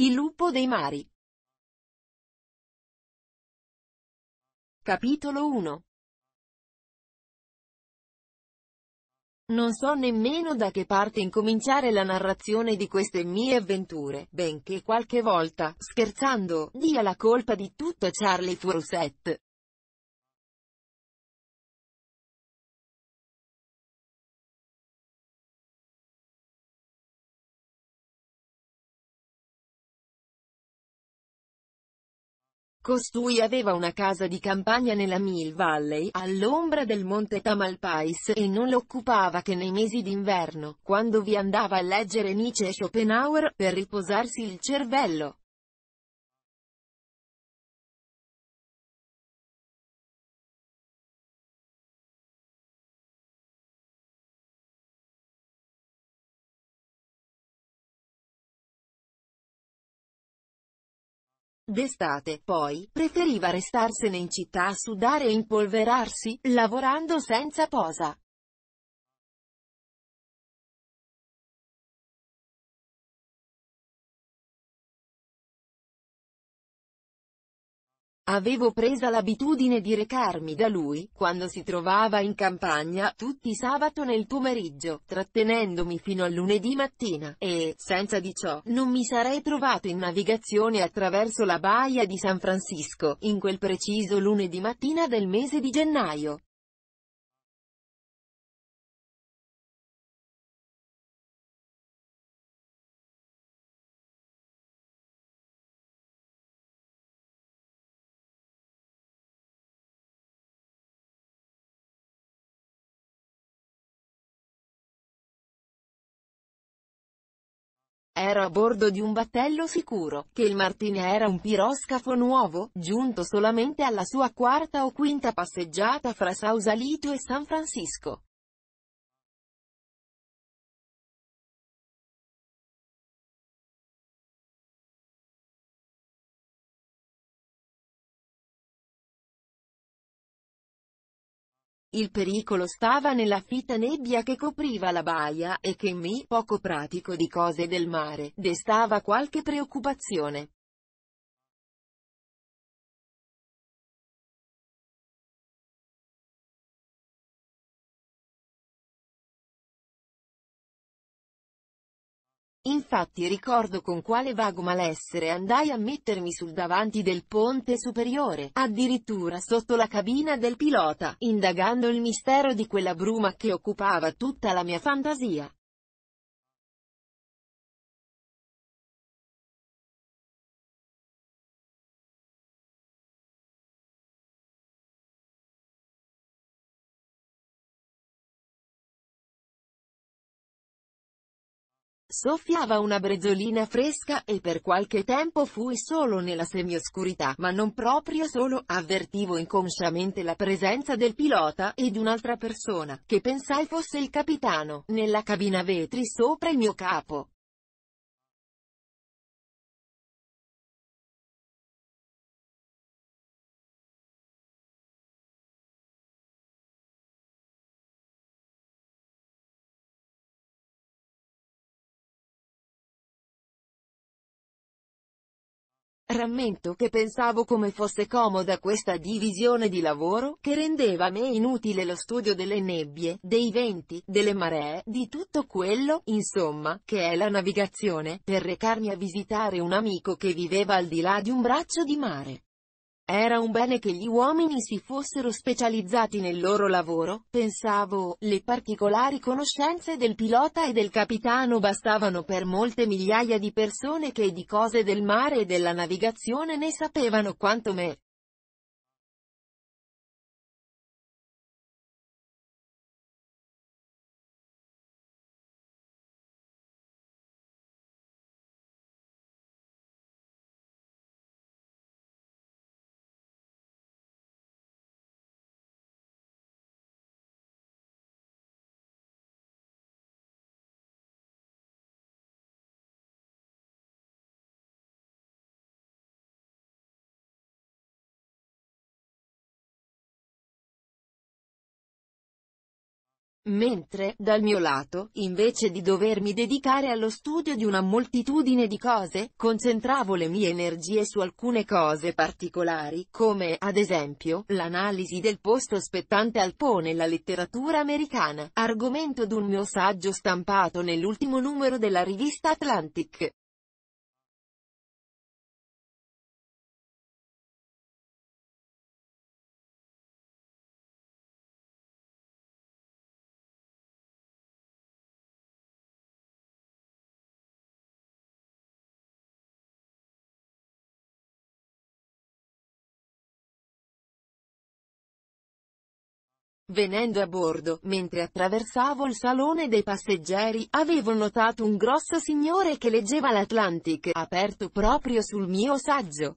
Il lupo dei mari. Capitolo 1 Non so nemmeno da che parte incominciare la narrazione di queste mie avventure, benché qualche volta, scherzando, dia la colpa di tutto a Charlie Furusset. Costui aveva una casa di campagna nella Mill Valley, all'ombra del monte Tamalpais, e non l'occupava che nei mesi d'inverno, quando vi andava a leggere Nietzsche e Schopenhauer, per riposarsi il cervello. D'estate, poi, preferiva restarsene in città a sudare e impolverarsi, lavorando senza posa. Avevo presa l'abitudine di recarmi da lui, quando si trovava in campagna, tutti sabato nel pomeriggio, trattenendomi fino a lunedì mattina, e, senza di ciò, non mi sarei trovato in navigazione attraverso la baia di San Francisco, in quel preciso lunedì mattina del mese di gennaio. Ero a bordo di un battello sicuro, che il Martini era un piroscafo nuovo, giunto solamente alla sua quarta o quinta passeggiata fra Sausalito e San Francisco. Il pericolo stava nella fitta nebbia che copriva la baia, e che mi, poco pratico di cose del mare, destava qualche preoccupazione. Infatti ricordo con quale vago malessere andai a mettermi sul davanti del ponte superiore, addirittura sotto la cabina del pilota, indagando il mistero di quella bruma che occupava tutta la mia fantasia. Soffiava una brezzolina fresca, e per qualche tempo fui solo nella semioscurità, ma non proprio solo, avvertivo inconsciamente la presenza del pilota, ed un'altra persona, che pensai fosse il capitano, nella cabina vetri sopra il mio capo. Rammento che pensavo come fosse comoda questa divisione di lavoro, che rendeva a me inutile lo studio delle nebbie, dei venti, delle maree, di tutto quello, insomma, che è la navigazione, per recarmi a visitare un amico che viveva al di là di un braccio di mare. Era un bene che gli uomini si fossero specializzati nel loro lavoro, pensavo, le particolari conoscenze del pilota e del capitano bastavano per molte migliaia di persone che di cose del mare e della navigazione ne sapevano quanto me. mentre, dal mio lato, invece di dovermi dedicare allo studio di una moltitudine di cose, concentravo le mie energie su alcune cose particolari, come, ad esempio, l'analisi del posto spettante al Po nella letteratura americana, argomento d'un mio saggio stampato nell'ultimo numero della rivista Atlantic. Venendo a bordo, mentre attraversavo il salone dei passeggeri, avevo notato un grosso signore che leggeva l'Atlantic, aperto proprio sul mio saggio.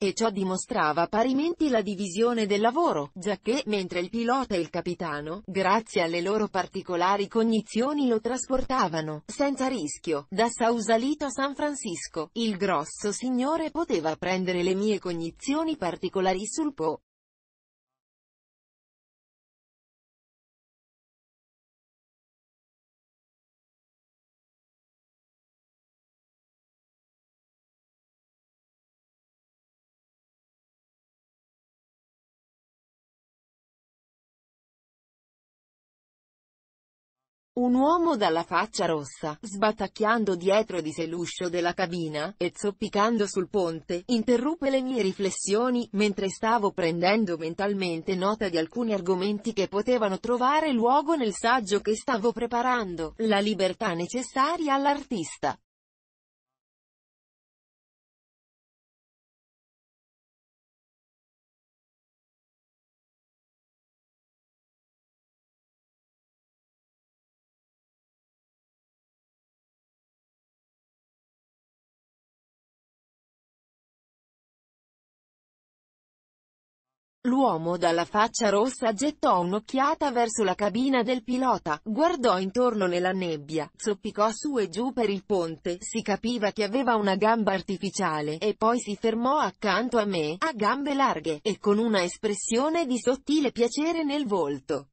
E ciò dimostrava parimenti la divisione del lavoro, giacché, mentre il pilota e il capitano, grazie alle loro particolari cognizioni lo trasportavano, senza rischio, da Sausalito a San Francisco, il grosso signore poteva prendere le mie cognizioni particolari sul Po. Un uomo dalla faccia rossa, sbatacchiando dietro di sé l'uscio della cabina, e zoppicando sul ponte, interruppe le mie riflessioni, mentre stavo prendendo mentalmente nota di alcuni argomenti che potevano trovare luogo nel saggio che stavo preparando, la libertà necessaria all'artista. L'uomo dalla faccia rossa gettò un'occhiata verso la cabina del pilota, guardò intorno nella nebbia, zoppicò su e giù per il ponte, si capiva che aveva una gamba artificiale, e poi si fermò accanto a me, a gambe larghe, e con una espressione di sottile piacere nel volto.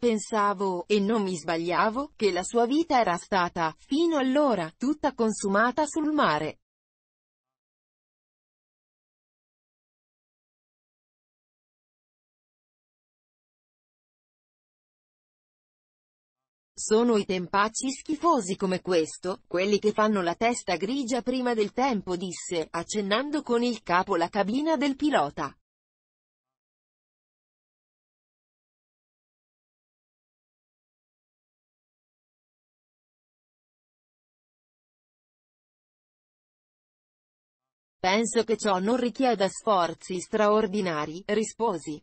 Pensavo, e non mi sbagliavo, che la sua vita era stata, fino allora, tutta consumata sul mare. Sono i tempacci schifosi come questo, quelli che fanno la testa grigia prima del tempo disse, accennando con il capo la cabina del pilota. Penso che ciò non richieda sforzi straordinari, risposi.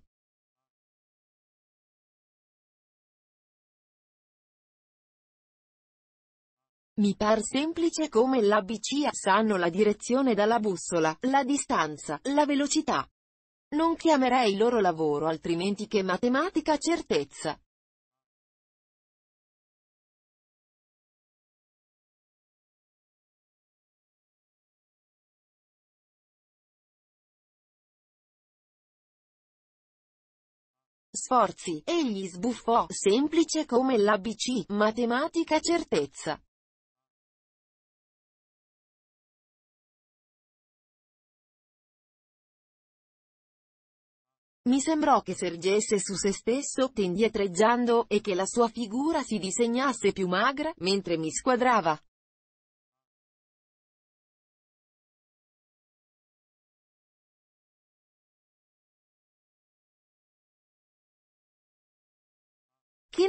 Mi par semplice come l'ABC sanno la direzione dalla bussola, la distanza, la velocità. Non chiamerei loro lavoro altrimenti che matematica certezza. sforzi, egli sbuffò, semplice come l'ABC, matematica certezza. Mi sembrò che sergesse su se stesso, indietreggiando, e che la sua figura si disegnasse più magra, mentre mi squadrava.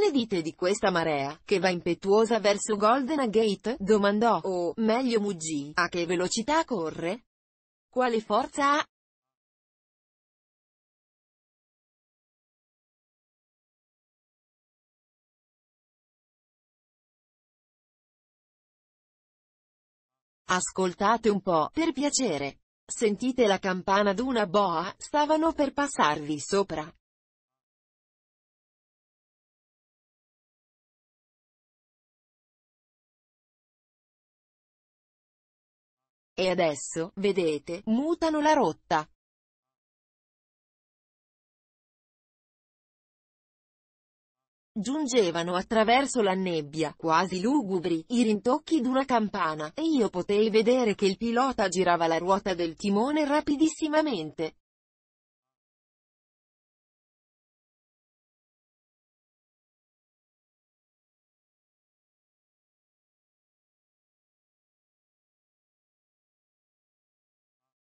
ne dite di questa marea, che va impetuosa verso Golden Gate? domandò, o, meglio muggì, a che velocità corre? Quale forza ha? Ascoltate un po', per piacere. Sentite la campana d'una boa, stavano per passarvi sopra. E adesso, vedete, mutano la rotta. Giungevano attraverso la nebbia, quasi lugubri, i rintocchi d'una campana, e io potei vedere che il pilota girava la ruota del timone rapidissimamente.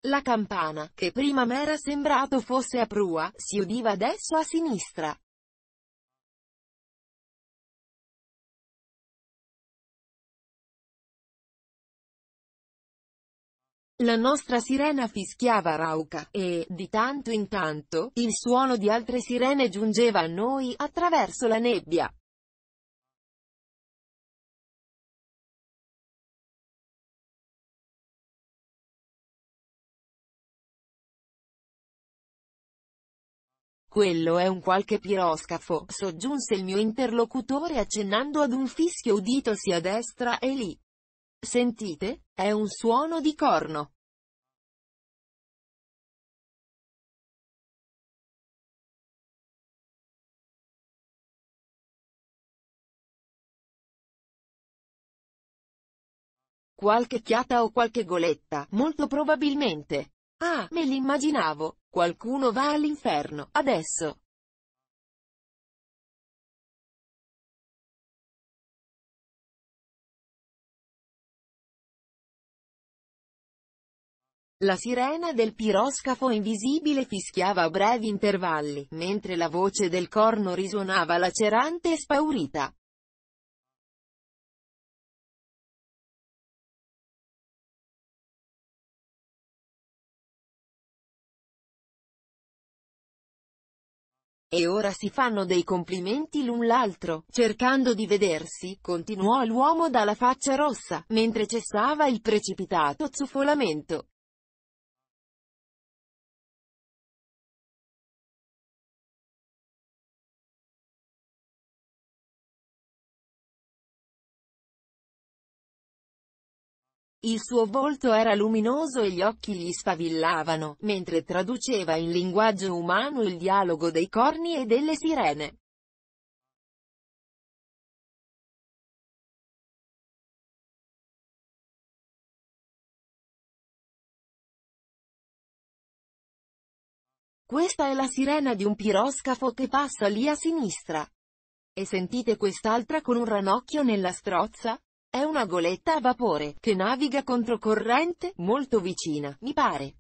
La campana, che prima m'era sembrato fosse a prua, si udiva adesso a sinistra. La nostra sirena fischiava rauca, e, di tanto in tanto, il suono di altre sirene giungeva a noi, attraverso la nebbia. Quello è un qualche piroscafo, soggiunse il mio interlocutore accennando ad un fischio udito sia a destra e lì. Sentite? È un suono di corno. Qualche chiata o qualche goletta, molto probabilmente. Ah, me l'immaginavo, Qualcuno va all'inferno, adesso. La sirena del piroscafo invisibile fischiava a brevi intervalli, mentre la voce del corno risuonava lacerante e spaurita. E ora si fanno dei complimenti l'un l'altro, cercando di vedersi, continuò l'uomo dalla faccia rossa, mentre cessava il precipitato zufolamento. Il suo volto era luminoso e gli occhi gli sfavillavano, mentre traduceva in linguaggio umano il dialogo dei corni e delle sirene. Questa è la sirena di un piroscafo che passa lì a sinistra. E sentite quest'altra con un ranocchio nella strozza? È una goletta a vapore, che naviga controcorrente, molto vicina, mi pare.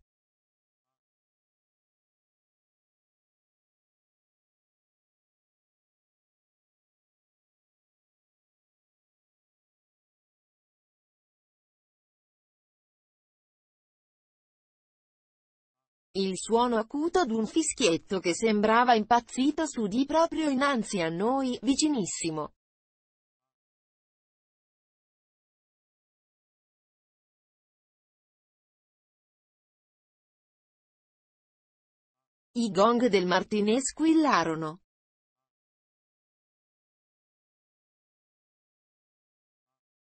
Il suono acuto d'un fischietto che sembrava impazzito s'udì proprio innanzi a noi, vicinissimo. I gong del martinè squillarono.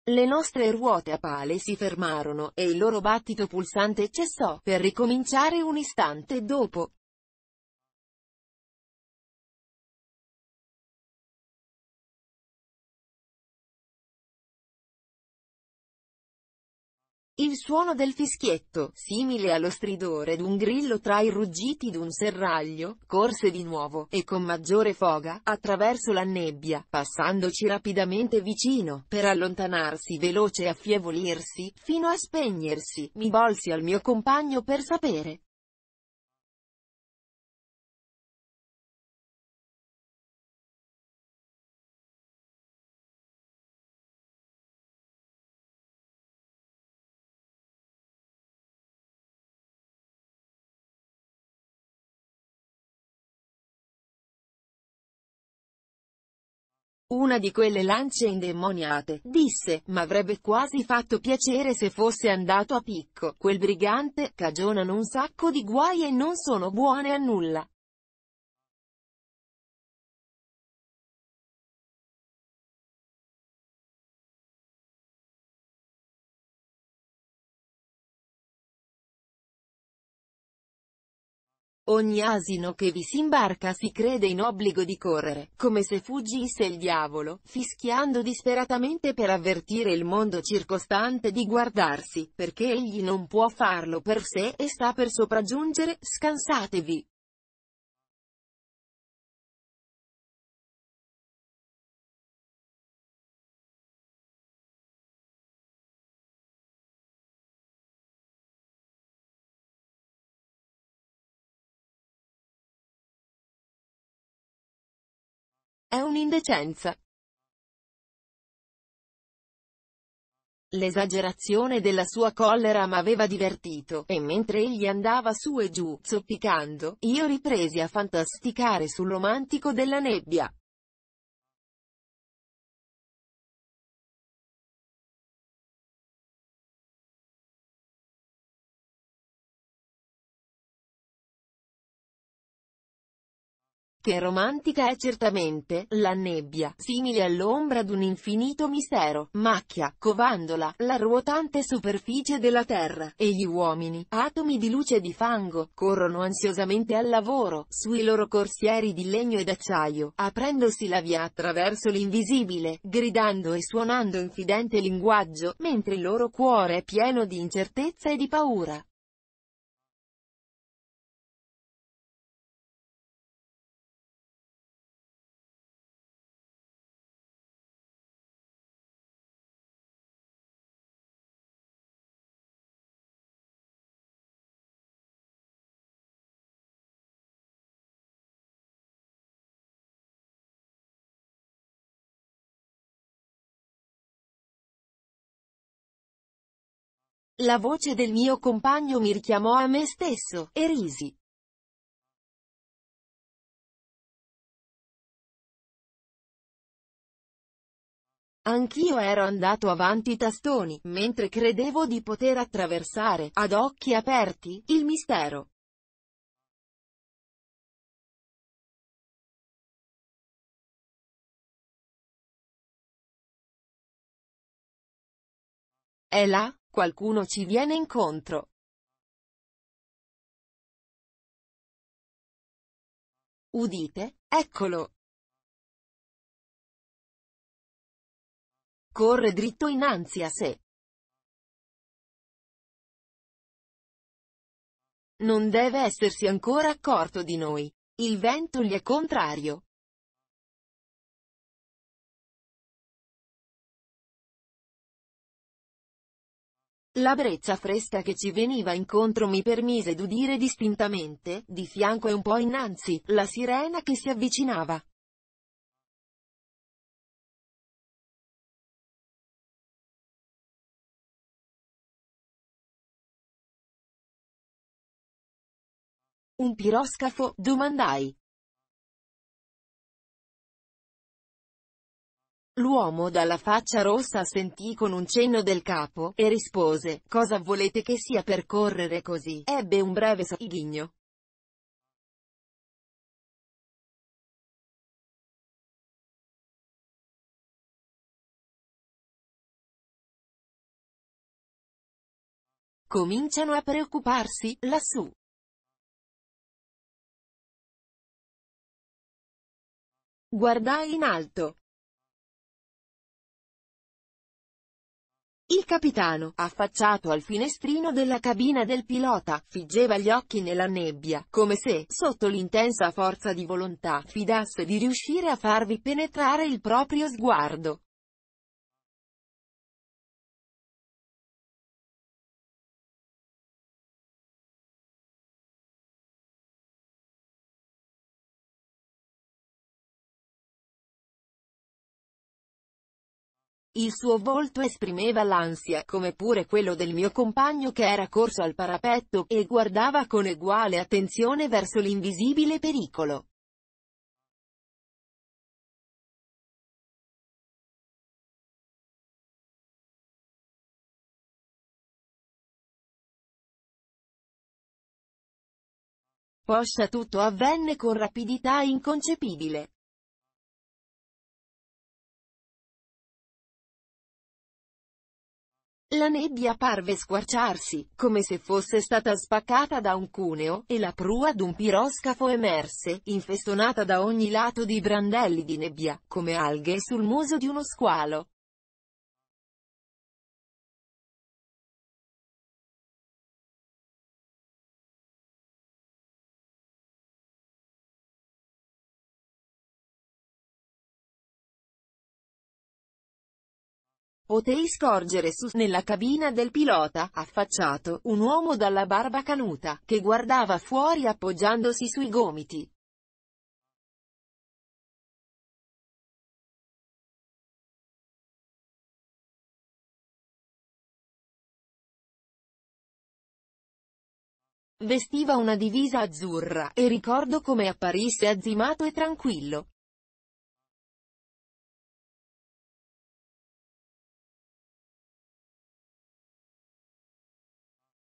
Le nostre ruote a pale si fermarono e il loro battito pulsante cessò per ricominciare un istante dopo. Il suono del fischietto, simile allo stridore d'un grillo tra i ruggiti d'un serraglio, corse di nuovo, e con maggiore foga, attraverso la nebbia, passandoci rapidamente vicino, per allontanarsi veloce e affievolirsi, fino a spegnersi. Mi volsi al mio compagno per sapere Una di quelle lance indemoniate, disse, m'avrebbe quasi fatto piacere se fosse andato a picco. Quel brigante, cagionano un sacco di guai e non sono buone a nulla. Ogni asino che vi si imbarca si crede in obbligo di correre, come se fuggisse il diavolo, fischiando disperatamente per avvertire il mondo circostante di guardarsi, perché egli non può farlo per sé e sta per sopraggiungere, scansatevi. È un'indecenza. L'esagerazione della sua collera m'aveva divertito, e mentre egli andava su e giù, zoppicando, io ripresi a fantasticare sul romantico della nebbia. Che romantica è certamente, la nebbia, simile all'ombra d'un infinito mistero, macchia, covandola, la ruotante superficie della Terra, e gli uomini, atomi di luce e di fango, corrono ansiosamente al lavoro, sui loro corsieri di legno ed acciaio, aprendosi la via attraverso l'invisibile, gridando e suonando infidente linguaggio, mentre il loro cuore è pieno di incertezza e di paura. La voce del mio compagno mi richiamò a me stesso, e risi. Anch'io ero andato avanti tastoni, mentre credevo di poter attraversare, ad occhi aperti, il mistero. È là? Qualcuno ci viene incontro. Udite, eccolo. Corre dritto innanzi a sé. Non deve essersi ancora accorto di noi. Il vento gli è contrario. La brezza fresca che ci veniva incontro mi permise d'udire distintamente, di fianco e un po' innanzi, la sirena che si avvicinava. Un piroscafo, domandai. L'uomo dalla faccia rossa sentì con un cenno del capo, e rispose, cosa volete che sia per correre così? Ebbe un breve sghigno. Cominciano a preoccuparsi, lassù. Guardai in alto, Il capitano, affacciato al finestrino della cabina del pilota, figgeva gli occhi nella nebbia, come se, sotto l'intensa forza di volontà, fidasse di riuscire a farvi penetrare il proprio sguardo. Il suo volto esprimeva l'ansia, come pure quello del mio compagno che era corso al parapetto, e guardava con eguale attenzione verso l'invisibile pericolo. Poscia tutto avvenne con rapidità inconcepibile. La nebbia parve squarciarsi, come se fosse stata spaccata da un cuneo, e la prua d'un piroscafo emerse, infestonata da ogni lato di brandelli di nebbia, come alghe sul muso di uno squalo. Potei scorgere su, nella cabina del pilota, affacciato, un uomo dalla barba canuta, che guardava fuori appoggiandosi sui gomiti. Vestiva una divisa azzurra, e ricordo come apparisse azzimato e tranquillo.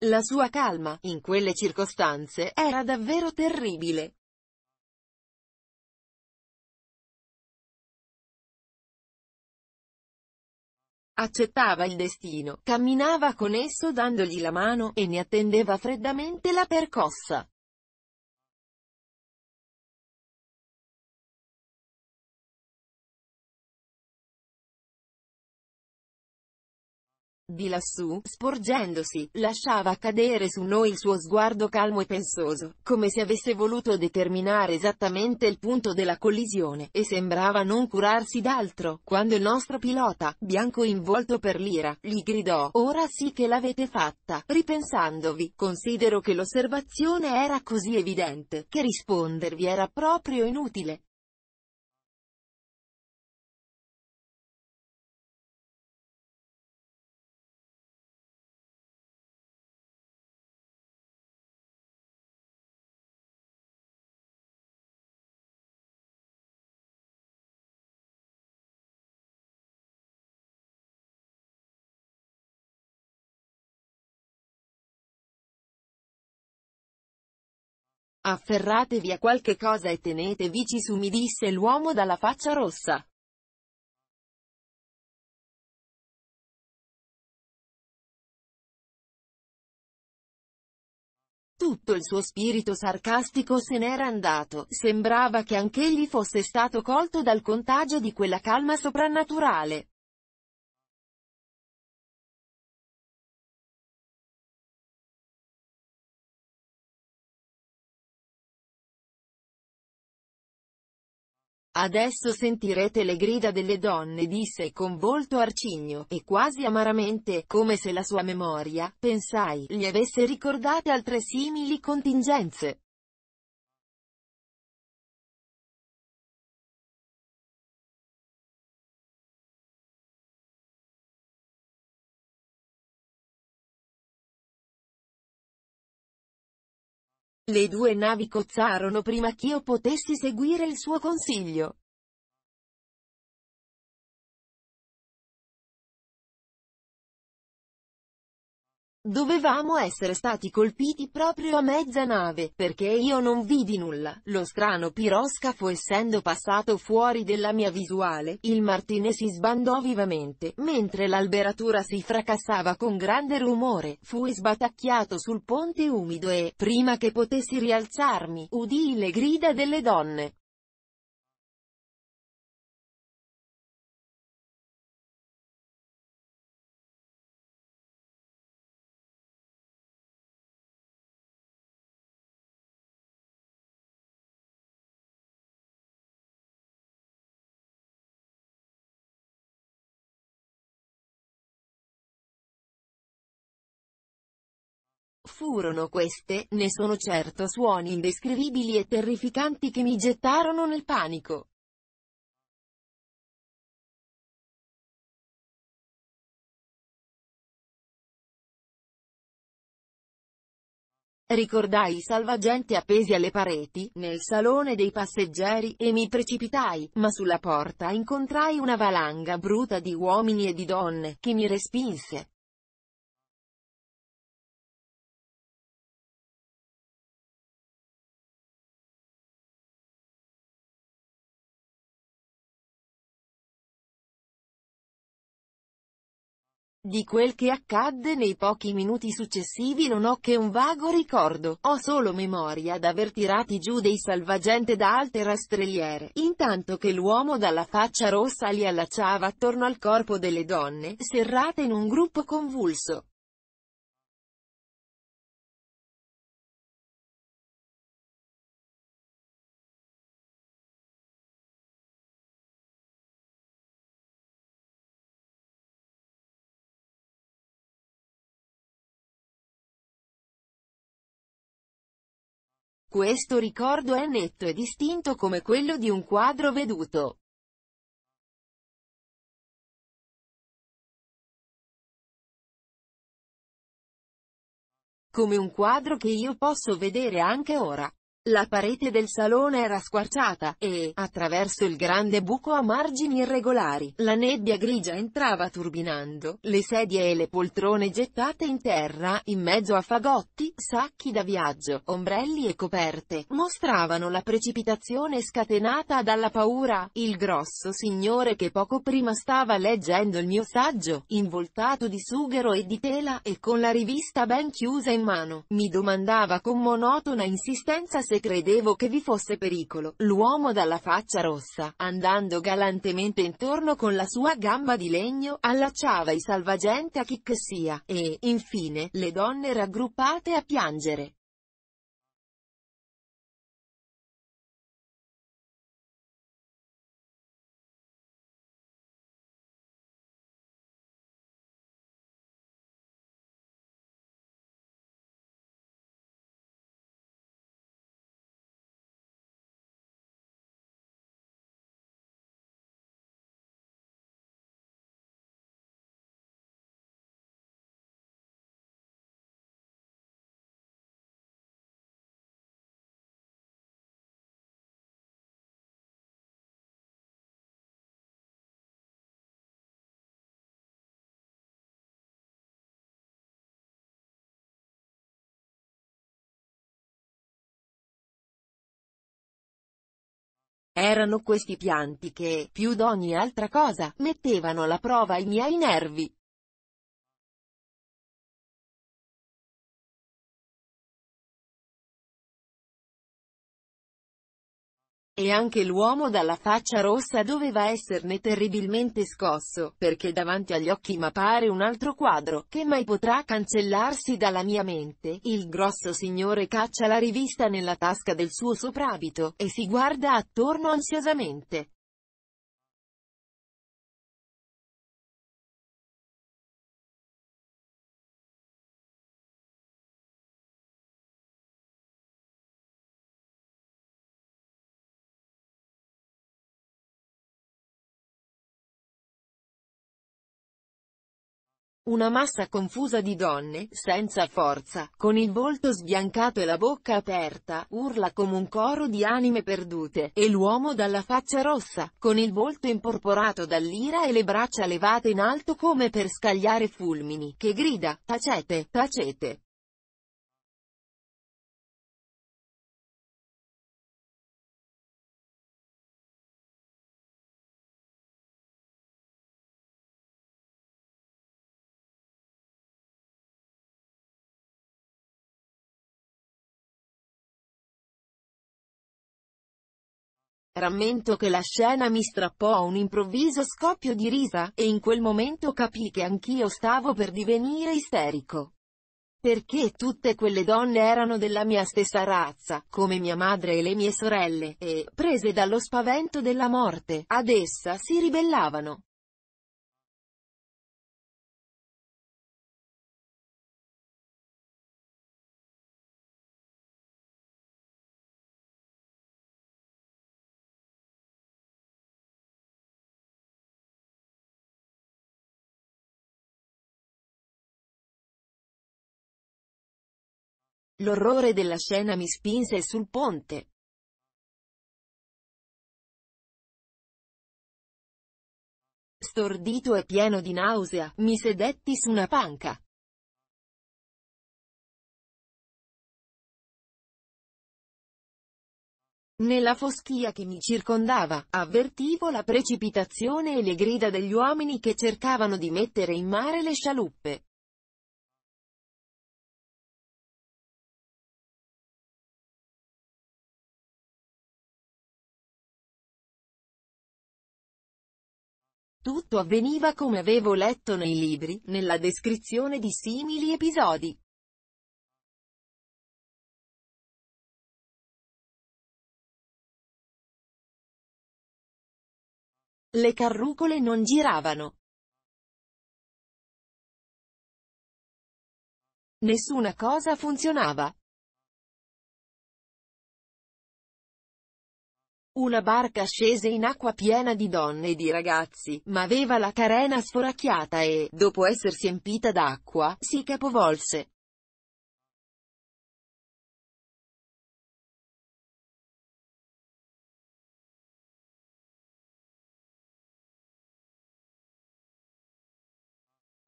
La sua calma, in quelle circostanze, era davvero terribile. Accettava il destino, camminava con esso dandogli la mano, e ne attendeva freddamente la percossa. Di lassù, sporgendosi, lasciava cadere su noi il suo sguardo calmo e pensoso, come se avesse voluto determinare esattamente il punto della collisione, e sembrava non curarsi d'altro, quando il nostro pilota, bianco in volto per l'ira, gli gridò, ora sì che l'avete fatta, ripensandovi, considero che l'osservazione era così evidente, che rispondervi era proprio inutile. Afferratevi a qualche cosa e tenetevi ci su mi disse l'uomo dalla faccia rossa. Tutto il suo spirito sarcastico se n'era andato, sembrava che anch'egli fosse stato colto dal contagio di quella calma soprannaturale. Adesso sentirete le grida delle donne disse con volto arcigno, e quasi amaramente, come se la sua memoria, pensai, gli avesse ricordate altre simili contingenze. Le due navi cozzarono prima ch'io potessi seguire il suo consiglio. Dovevamo essere stati colpiti proprio a mezza nave, perché io non vidi nulla, lo strano piroscafo essendo passato fuori della mia visuale, il martine si sbandò vivamente, mentre l'alberatura si fracassava con grande rumore, fui sbatacchiato sul ponte umido e, prima che potessi rialzarmi, udii le grida delle donne. furono queste, ne sono certo suoni indescrivibili e terrificanti che mi gettarono nel panico. Ricordai i salvagenti appesi alle pareti, nel salone dei passeggeri, e mi precipitai, ma sulla porta incontrai una valanga bruta di uomini e di donne, che mi respinse. Di quel che accadde nei pochi minuti successivi non ho che un vago ricordo, ho solo memoria d'aver tirati giù dei salvagente da alte rastrelliere, intanto che l'uomo dalla faccia rossa li allacciava attorno al corpo delle donne, serrate in un gruppo convulso. Questo ricordo è netto e distinto come quello di un quadro veduto. Come un quadro che io posso vedere anche ora. La parete del salone era squarciata, e, attraverso il grande buco a margini irregolari, la nebbia grigia entrava turbinando, le sedie e le poltrone gettate in terra, in mezzo a fagotti, sacchi da viaggio, ombrelli e coperte, mostravano la precipitazione scatenata dalla paura. Il grosso signore che poco prima stava leggendo il mio saggio, involtato di sughero e di tela, e con la rivista ben chiusa in mano, mi domandava con monotona insistenza se credevo che vi fosse pericolo, l'uomo dalla faccia rossa, andando galantemente intorno con la sua gamba di legno, allacciava i salvagenti a chi che sia, e, infine, le donne raggruppate a piangere. Erano questi pianti che, più d'ogni altra cosa, mettevano alla prova i miei nervi. E anche l'uomo dalla faccia rossa doveva esserne terribilmente scosso, perché davanti agli occhi m'appare un altro quadro, che mai potrà cancellarsi dalla mia mente. Il grosso signore caccia la rivista nella tasca del suo soprabito, e si guarda attorno ansiosamente. Una massa confusa di donne, senza forza, con il volto sbiancato e la bocca aperta, urla come un coro di anime perdute, e l'uomo dalla faccia rossa, con il volto imporporato dall'ira e le braccia levate in alto come per scagliare fulmini, che grida, tacete, tacete. Rammento che la scena mi strappò a un improvviso scoppio di risa, e in quel momento capii che anch'io stavo per divenire isterico. Perché tutte quelle donne erano della mia stessa razza, come mia madre e le mie sorelle, e, prese dallo spavento della morte, ad essa si ribellavano. L'orrore della scena mi spinse sul ponte. Stordito e pieno di nausea, mi sedetti su una panca. Nella foschia che mi circondava, avvertivo la precipitazione e le grida degli uomini che cercavano di mettere in mare le scialuppe. Tutto avveniva come avevo letto nei libri, nella descrizione di simili episodi. Le carrucole non giravano. Nessuna cosa funzionava. Una barca scese in acqua piena di donne e di ragazzi, ma aveva la carena sforacchiata e, dopo essersi empita d'acqua, si capovolse.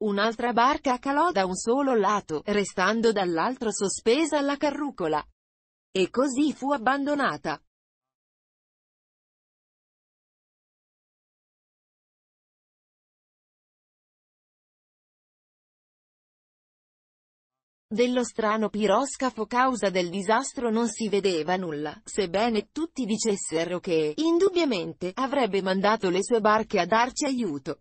Un'altra barca calò da un solo lato, restando dall'altro sospesa alla carrucola. E così fu abbandonata. dello strano piroscafo causa del disastro non si vedeva nulla, sebbene tutti dicessero che, indubbiamente, avrebbe mandato le sue barche a darci aiuto.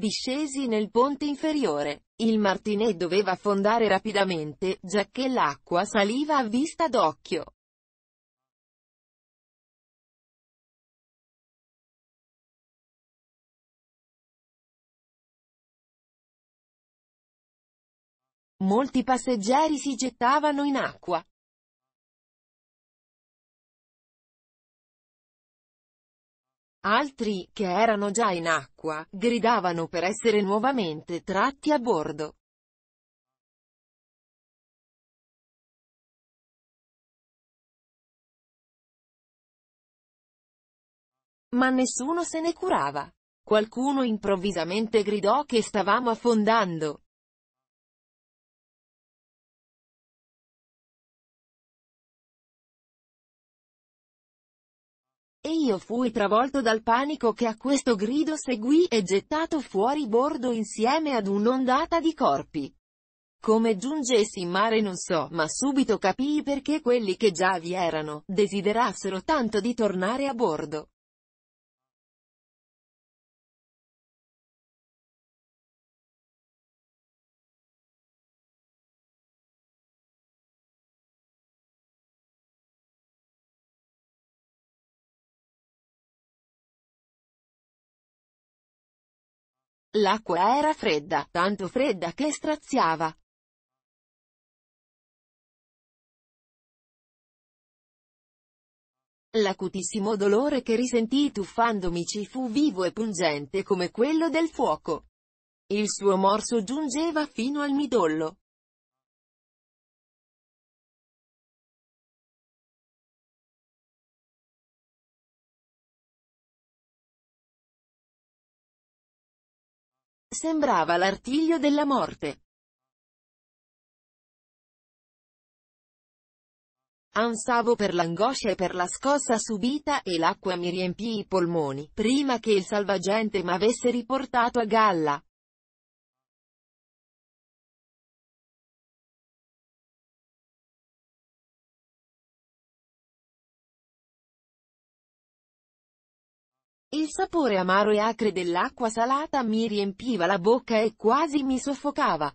discesi nel ponte inferiore. Il Martinet doveva affondare rapidamente, giacché l'acqua saliva a vista d'occhio. Molti passeggeri si gettavano in acqua, Altri, che erano già in acqua, gridavano per essere nuovamente tratti a bordo. Ma nessuno se ne curava. Qualcuno improvvisamente gridò che stavamo affondando. Io fui travolto dal panico che a questo grido seguì e gettato fuori bordo insieme ad un'ondata di corpi. Come giungessi in mare non so, ma subito capii perché quelli che già vi erano, desiderassero tanto di tornare a bordo. L'acqua era fredda, tanto fredda che straziava. L'acutissimo dolore che risentì tuffandomi ci fu vivo e pungente come quello del fuoco. Il suo morso giungeva fino al midollo. sembrava l'artiglio della morte. Ansavo per l'angoscia e per la scossa subita, e l'acqua mi riempì i polmoni, prima che il salvagente m'avesse riportato a galla. Il sapore amaro e acre dell'acqua salata mi riempiva la bocca e quasi mi soffocava.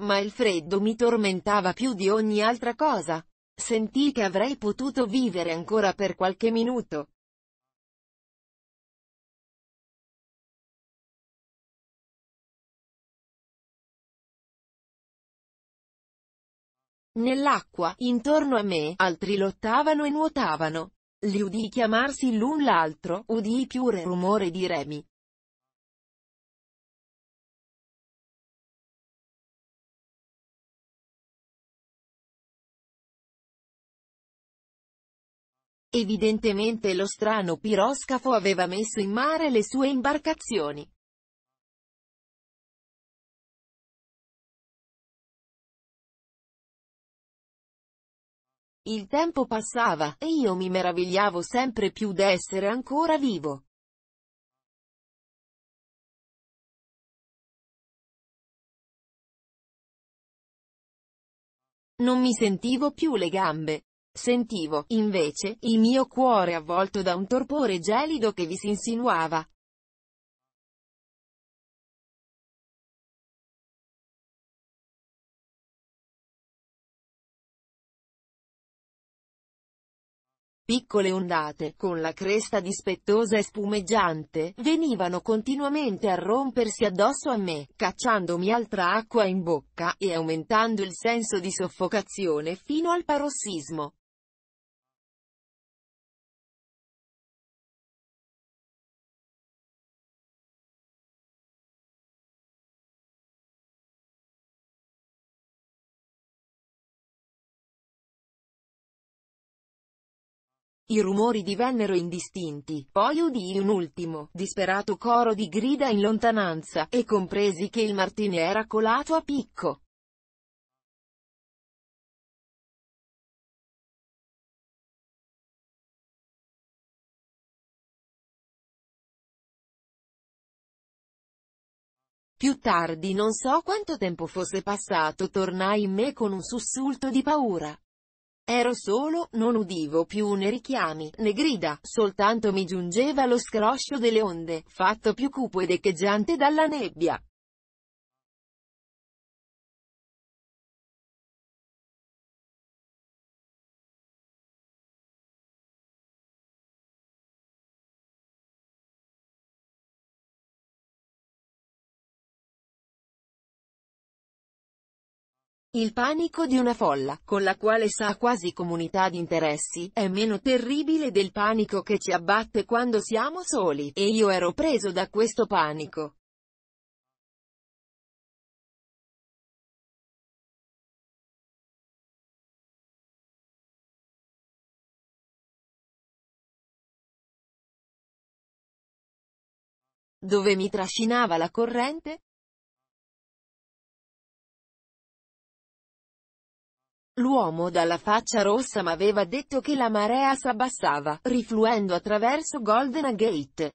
Ma il freddo mi tormentava più di ogni altra cosa. Sentì che avrei potuto vivere ancora per qualche minuto. Nell'acqua, intorno a me, altri lottavano e nuotavano. Li udii chiamarsi l'un l'altro, udii pure rumore di remi. Evidentemente lo strano piroscafo aveva messo in mare le sue imbarcazioni. Il tempo passava, e io mi meravigliavo sempre più d'essere ancora vivo. Non mi sentivo più le gambe. Sentivo, invece, il mio cuore avvolto da un torpore gelido che vi si insinuava. piccole ondate, con la cresta dispettosa e spumeggiante, venivano continuamente a rompersi addosso a me, cacciandomi altra acqua in bocca, e aumentando il senso di soffocazione fino al parossismo. I rumori divennero indistinti, poi udii un ultimo, disperato coro di grida in lontananza, e compresi che il martini era colato a picco. Più tardi non so quanto tempo fosse passato tornai in me con un sussulto di paura. Ero solo, non udivo più né richiami, né grida, soltanto mi giungeva lo scroscio delle onde, fatto più cupo ed echeggiante dalla nebbia. Il panico di una folla, con la quale sa quasi comunità di interessi, è meno terribile del panico che ci abbatte quando siamo soli, e io ero preso da questo panico. Dove mi trascinava la corrente? L'uomo dalla faccia rossa m'aveva detto che la marea s'abbassava, rifluendo attraverso Golden Gate.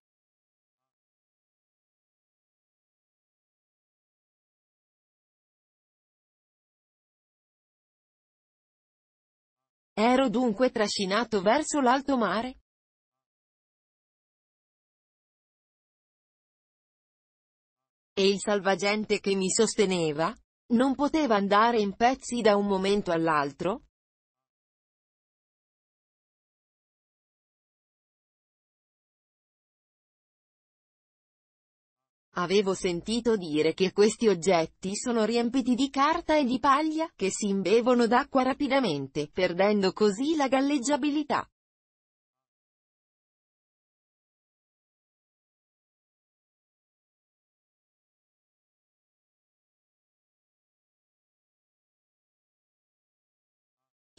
Ero dunque trascinato verso l'alto mare. E il salvagente che mi sosteneva? Non poteva andare in pezzi da un momento all'altro? Avevo sentito dire che questi oggetti sono riempiti di carta e di paglia, che si imbevono d'acqua rapidamente, perdendo così la galleggiabilità.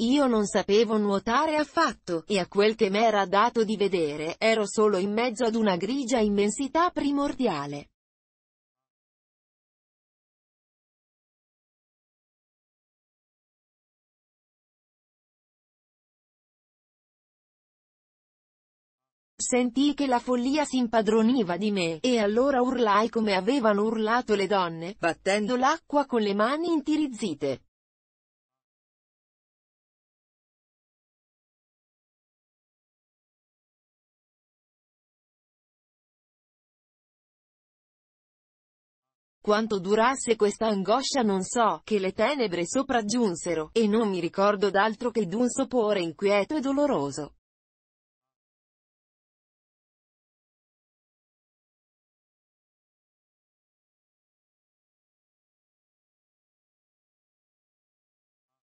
Io non sapevo nuotare affatto, e a quel che m'era dato di vedere, ero solo in mezzo ad una grigia immensità primordiale. Sentii che la follia si impadroniva di me, e allora urlai come avevano urlato le donne, battendo l'acqua con le mani intirizzite. Quanto durasse questa angoscia non so, che le tenebre sopraggiunsero, e non mi ricordo d'altro che d'un sopore inquieto e doloroso.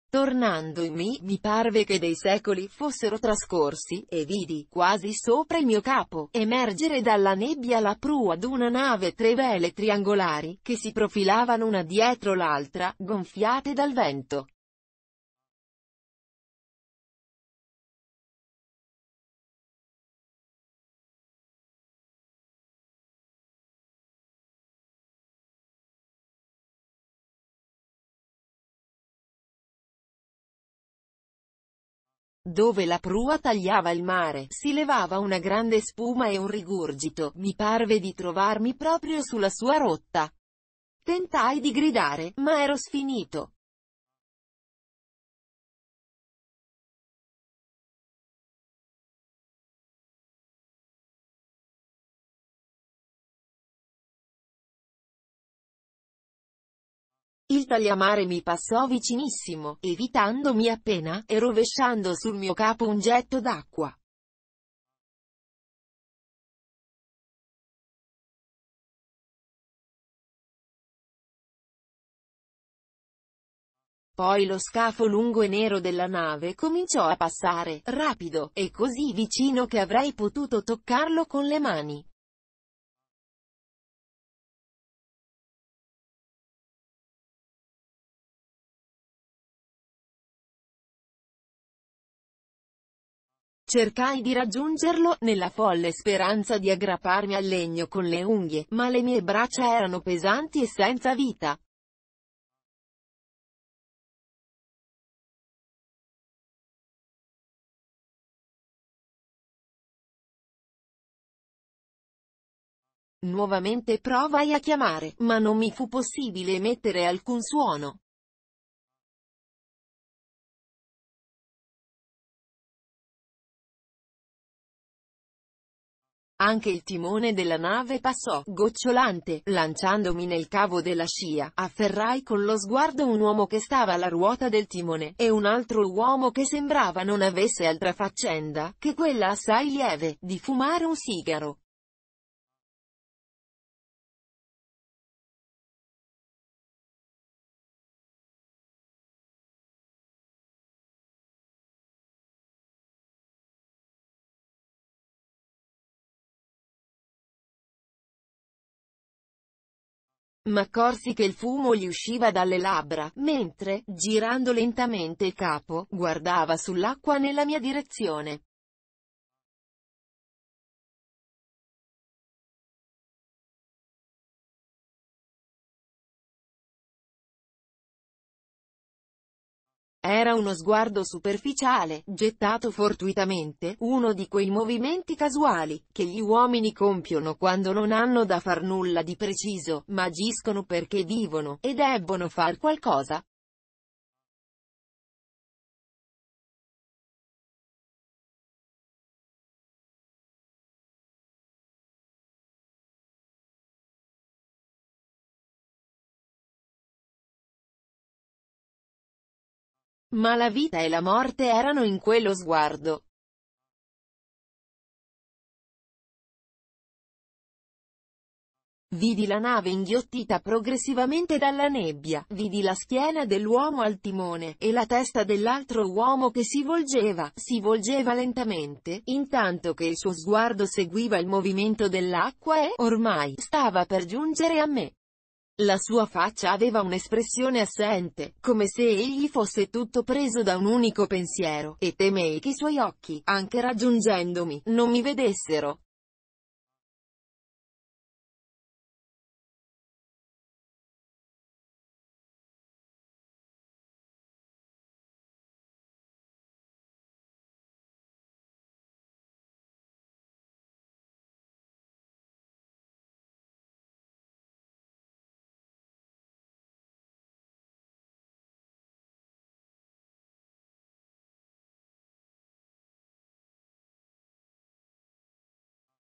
Tornando in me, mi parve che dei secoli fossero trascorsi, e vidi, quasi sopra il mio capo, emergere dalla nebbia la prua d'una nave tre vele triangolari, che si profilavano una dietro l'altra, gonfiate dal vento. dove la prua tagliava il mare, si levava una grande spuma e un rigurgito, mi parve di trovarmi proprio sulla sua rotta. Tentai di gridare, ma ero sfinito. Italia amare mi passò vicinissimo, evitandomi appena, e rovesciando sul mio capo un getto d'acqua. Poi lo scafo lungo e nero della nave cominciò a passare, rapido, e così vicino che avrei potuto toccarlo con le mani. Cercai di raggiungerlo, nella folle speranza di aggrapparmi al legno con le unghie, ma le mie braccia erano pesanti e senza vita. Nuovamente provai a chiamare, ma non mi fu possibile emettere alcun suono. Anche il timone della nave passò, gocciolante, lanciandomi nel cavo della scia, afferrai con lo sguardo un uomo che stava alla ruota del timone, e un altro uomo che sembrava non avesse altra faccenda, che quella assai lieve, di fumare un sigaro. m'accorsi che il fumo gli usciva dalle labbra, mentre, girando lentamente il capo, guardava sull'acqua nella mia direzione. Era uno sguardo superficiale, gettato fortuitamente, uno di quei movimenti casuali, che gli uomini compiono quando non hanno da far nulla di preciso, ma agiscono perché vivono, e debbono far qualcosa. Ma la vita e la morte erano in quello sguardo. Vidi la nave inghiottita progressivamente dalla nebbia, vidi la schiena dell'uomo al timone, e la testa dell'altro uomo che si volgeva, si volgeva lentamente, intanto che il suo sguardo seguiva il movimento dell'acqua e, ormai, stava per giungere a me. La sua faccia aveva un'espressione assente, come se egli fosse tutto preso da un unico pensiero, e temei che i suoi occhi, anche raggiungendomi, non mi vedessero.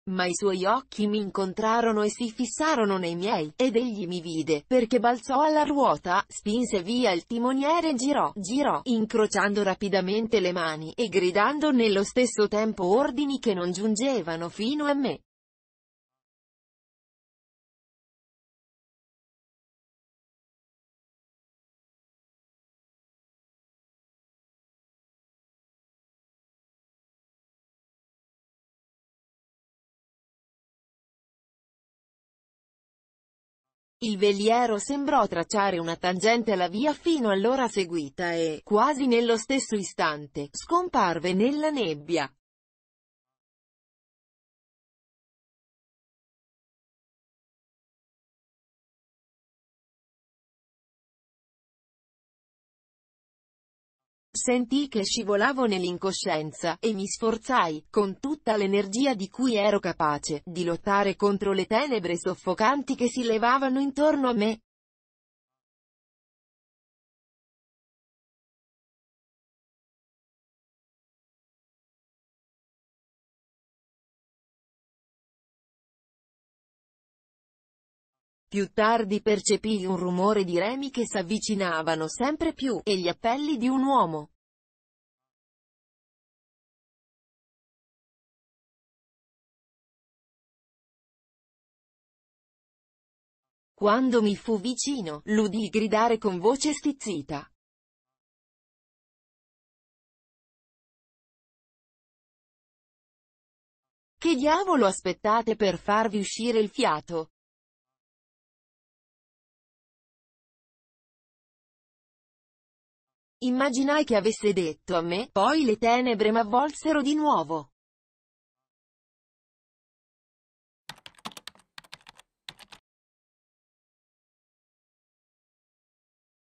Ma i suoi occhi mi incontrarono e si fissarono nei miei, ed egli mi vide, perché balzò alla ruota, spinse via il timoniere e girò, girò, incrociando rapidamente le mani e gridando nello stesso tempo ordini che non giungevano fino a me. Il veliero sembrò tracciare una tangente alla via fino allora seguita e, quasi nello stesso istante, scomparve nella nebbia. sentì che scivolavo nell'incoscienza, e mi sforzai, con tutta l'energia di cui ero capace, di lottare contro le tenebre soffocanti che si levavano intorno a me. Più tardi percepii un rumore di remi che s'avvicinavano sempre più, e gli appelli di un uomo. Quando mi fu vicino, l'udii gridare con voce stizzita. Che diavolo aspettate per farvi uscire il fiato? Immaginai che avesse detto a me, poi le tenebre m'avvolsero di nuovo.